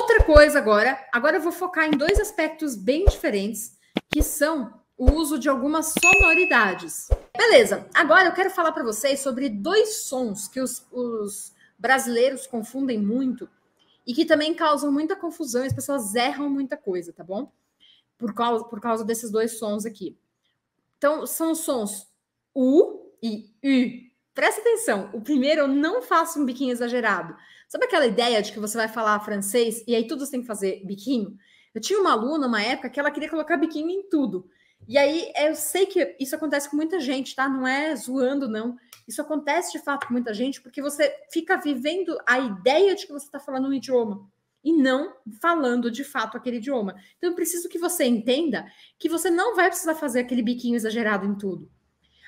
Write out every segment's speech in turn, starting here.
Outra coisa agora, agora eu vou focar em dois aspectos bem diferentes, que são o uso de algumas sonoridades. Beleza, agora eu quero falar para vocês sobre dois sons que os, os brasileiros confundem muito e que também causam muita confusão, as pessoas erram muita coisa, tá bom? Por causa, por causa desses dois sons aqui. Então, são os sons U e U. Presta atenção, o primeiro eu não faço um biquinho exagerado. Sabe aquela ideia de que você vai falar francês e aí tudo você tem que fazer biquinho? Eu tinha uma aluna, uma época, que ela queria colocar biquinho em tudo. E aí eu sei que isso acontece com muita gente, tá? Não é zoando, não. Isso acontece de fato com muita gente, porque você fica vivendo a ideia de que você está falando um idioma e não falando de fato aquele idioma. Então eu preciso que você entenda que você não vai precisar fazer aquele biquinho exagerado em tudo.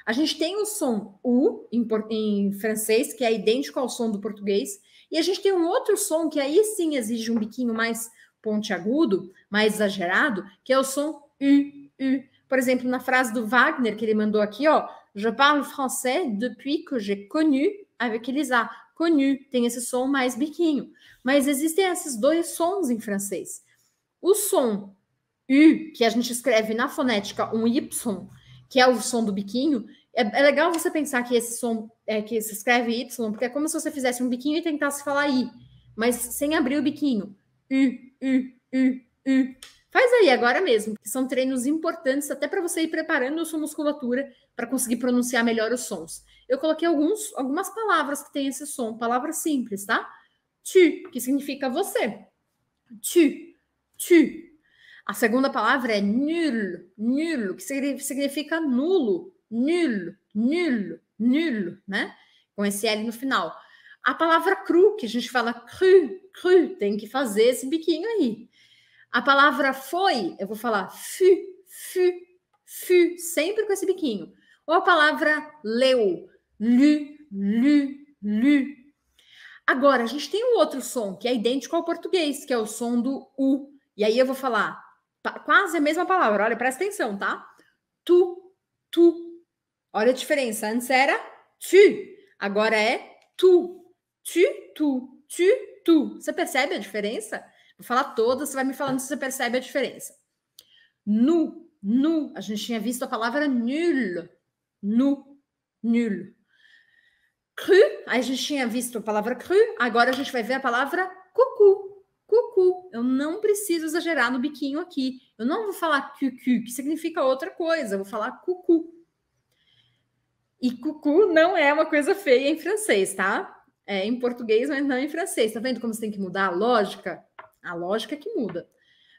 A gente tem um som U em, em francês, que é idêntico ao som do português, e a gente tem um outro som que aí sim exige um biquinho mais pontiagudo, mais exagerado, que é o som U, U. Por exemplo, na frase do Wagner que ele mandou aqui, ó, Je parle français depuis que j'ai connu avec Elisa. Connu tem esse som mais biquinho. Mas existem esses dois sons em francês. O som U, que a gente escreve na fonética um Y, que é o som do biquinho, é, é legal você pensar que esse som é que se escreve Y, porque é como se você fizesse um biquinho e tentasse falar I, mas sem abrir o biquinho. I, I, I, I. Faz aí agora mesmo, que são treinos importantes até para você ir preparando a sua musculatura para conseguir pronunciar melhor os sons. Eu coloquei alguns, algumas palavras que têm esse som, palavras simples, tá? Tu, que significa você. Tu, tu, a segunda palavra é nul, nul, que significa nulo, nul, nul, nul, né? Com esse L no final. A palavra cru, que a gente fala cru, cru, tem que fazer esse biquinho aí. A palavra foi, eu vou falar fu, fu, fu, sempre com esse biquinho. Ou a palavra leu, lu, lu, lu. Agora, a gente tem um outro som que é idêntico ao português, que é o som do U. E aí eu vou falar Tá, quase a mesma palavra. Olha, presta atenção, tá? Tu, tu. Olha a diferença. Antes era tu. Agora é tu. Tu, tu, tu, tu. Você percebe a diferença? Vou falar todas, você vai me falando se você percebe a diferença. Nu, nu. A gente tinha visto a palavra nul. Nu, nul. Cru, aí a gente tinha visto a palavra cru, agora a gente vai ver a palavra cucu cucu. Eu não preciso exagerar no biquinho aqui. Eu não vou falar cucu, que significa outra coisa. Eu vou falar cucu. E cucu não é uma coisa feia em francês, tá? É em português, mas não em francês. Tá vendo como você tem que mudar a lógica? A lógica é que muda.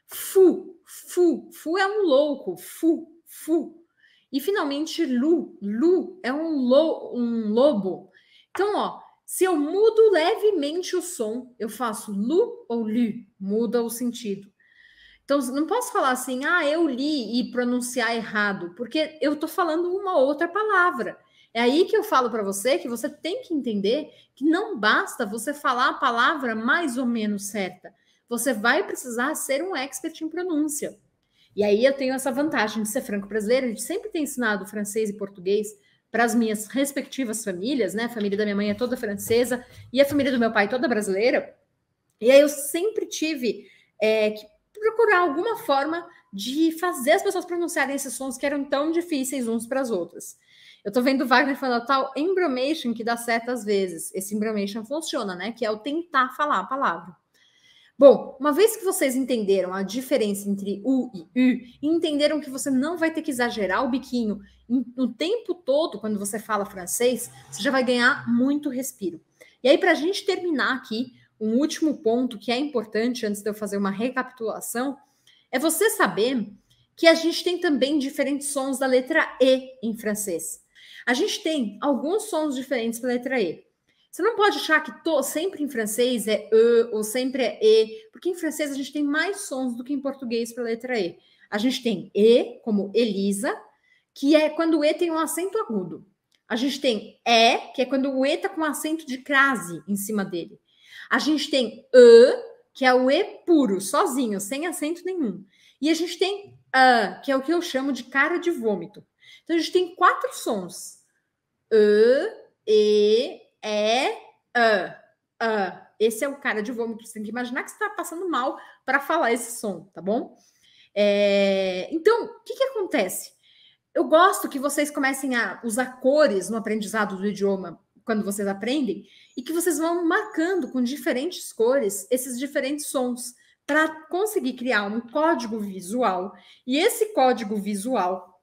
Fu, fu, fu é um louco. Fu, fu. E finalmente, lu, lu é um, lo, um lobo. Então, ó, se eu mudo levemente o som, eu faço lu ou li, muda o sentido. Então, não posso falar assim, ah, eu li e pronunciar errado, porque eu estou falando uma outra palavra. É aí que eu falo para você que você tem que entender que não basta você falar a palavra mais ou menos certa. Você vai precisar ser um expert em pronúncia. E aí eu tenho essa vantagem de ser franco A gente sempre tem ensinado francês e português para as minhas respectivas famílias, né? A família da minha mãe é toda francesa e a família do meu pai é toda brasileira. E aí eu sempre tive é, que procurar alguma forma de fazer as pessoas pronunciarem esses sons que eram tão difíceis uns para as outras. Eu tô vendo o Wagner falando tal embromation que dá certo às vezes. Esse embromation funciona, né? Que é o tentar falar a palavra. Bom, uma vez que vocês entenderam a diferença entre U e U, e entenderam que você não vai ter que exagerar o biquinho o tempo todo quando você fala francês, você já vai ganhar muito respiro. E aí, para a gente terminar aqui, um último ponto que é importante antes de eu fazer uma recapitulação é você saber que a gente tem também diferentes sons da letra E em francês. A gente tem alguns sons diferentes da letra E. Você não pode achar que tô sempre em francês é e ou sempre é e, porque em francês a gente tem mais sons do que em português para a letra e. A gente tem e como Elisa, que é quando o e tem um acento agudo. A gente tem é, que é quando o e tá com um acento de crase em cima dele. A gente tem e, que é o e puro, sozinho, sem acento nenhum. E a gente tem a, que é o que eu chamo de cara de vômito. Então a gente tem quatro sons: e, e, é. Uh, uh. Esse é o cara de vômito. Você tem que imaginar que você está passando mal para falar esse som, tá bom? É, então, o que, que acontece? Eu gosto que vocês comecem a usar cores no aprendizado do idioma quando vocês aprendem e que vocês vão marcando com diferentes cores esses diferentes sons para conseguir criar um código visual. E esse código visual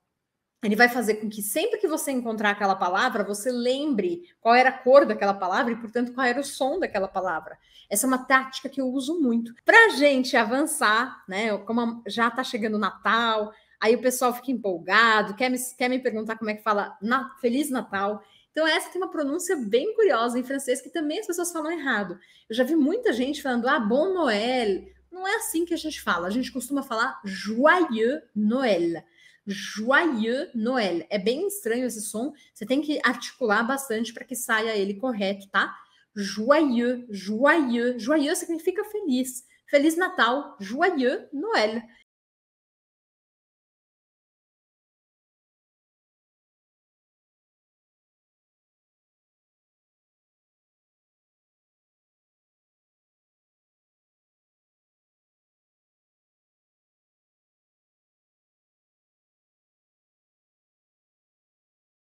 ele vai fazer com que sempre que você encontrar aquela palavra, você lembre qual era a cor daquela palavra e, portanto, qual era o som daquela palavra. Essa é uma tática que eu uso muito. Para gente avançar, né? Como já está chegando o Natal, aí o pessoal fica empolgado, quer me, quer me perguntar como é que fala na, Feliz Natal. Então, essa tem uma pronúncia bem curiosa em francês que também as pessoas falam errado. Eu já vi muita gente falando, ah, bom Noël. Não é assim que a gente fala. A gente costuma falar Joyeux Noël. Joyeux noel, É bem estranho esse som, você tem que articular bastante para que saia ele correto, tá? Joyeux, joyeux. Joyeux significa feliz. Feliz Natal, joyeux noel.